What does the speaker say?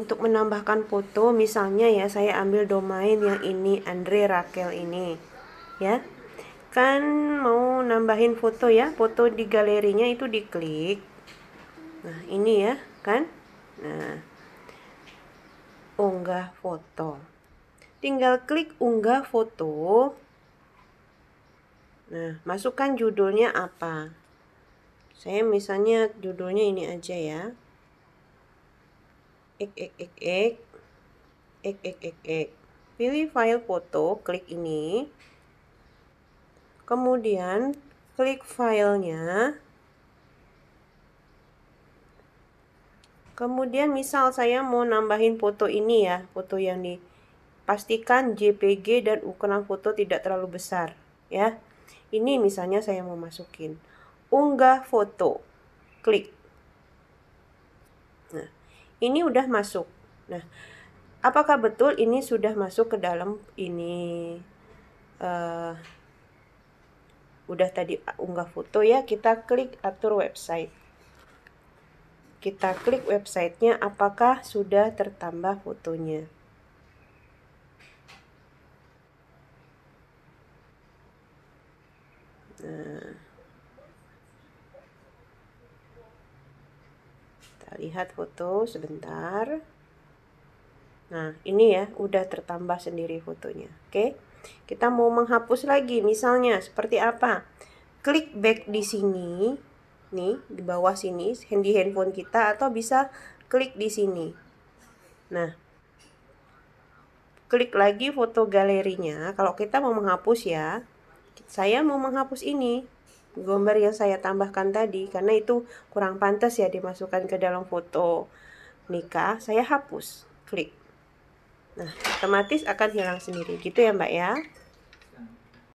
untuk menambahkan foto misalnya ya saya ambil domain yang ini Andre Rakel ini ya kan mau nambahin foto ya foto di galerinya itu diklik nah ini ya kan nah unggah foto tinggal klik unggah foto nah masukkan judulnya apa saya misalnya judulnya ini aja ya ek ek ek ek ek ek ek ek pilih file foto klik ini kemudian klik filenya kemudian misal saya mau nambahin foto ini ya foto yang dipastikan JPG dan ukuran foto tidak terlalu besar ya ini misalnya saya mau masukin unggah foto klik ini udah masuk. Nah, apakah betul ini sudah masuk ke dalam ini uh, udah tadi unggah foto ya kita klik atur website kita klik websitenya apakah sudah tertambah fotonya nah lihat foto sebentar nah ini ya udah tertambah sendiri fotonya oke kita mau menghapus lagi misalnya seperti apa klik back di sini nih di bawah sini handy handphone kita atau bisa klik di sini nah klik lagi foto galerinya kalau kita mau menghapus ya saya mau menghapus ini gambar yang saya tambahkan tadi karena itu kurang pantas ya dimasukkan ke dalam foto nikah saya hapus klik nah otomatis akan hilang sendiri gitu ya mbak ya